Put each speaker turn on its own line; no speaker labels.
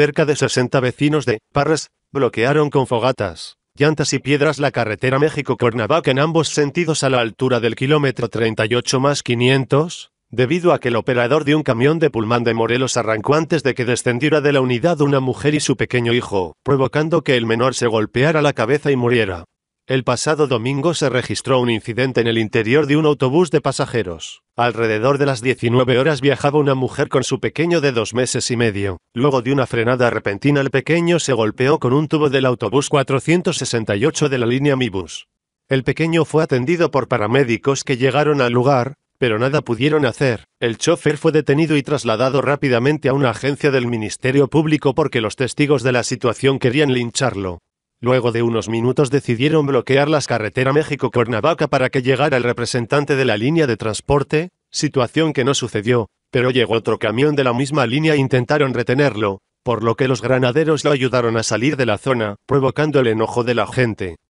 Cerca de 60 vecinos de Parras bloquearon con fogatas, llantas y piedras la carretera México-Cuernavaca en ambos sentidos a la altura del kilómetro 38 más 500, debido a que el operador de un camión de Pulmán de Morelos arrancó antes de que descendiera de la unidad una mujer y su pequeño hijo, provocando que el menor se golpeara la cabeza y muriera. El pasado domingo se registró un incidente en el interior de un autobús de pasajeros. Alrededor de las 19 horas viajaba una mujer con su pequeño de dos meses y medio. Luego de una frenada repentina el pequeño se golpeó con un tubo del autobús 468 de la línea Mibus. El pequeño fue atendido por paramédicos que llegaron al lugar, pero nada pudieron hacer. El chofer fue detenido y trasladado rápidamente a una agencia del Ministerio Público porque los testigos de la situación querían lincharlo. Luego de unos minutos decidieron bloquear las carreteras México-Cuernavaca para que llegara el representante de la línea de transporte, situación que no sucedió, pero llegó otro camión de la misma línea e intentaron retenerlo, por lo que los granaderos lo ayudaron a salir de la zona, provocando el enojo de la gente.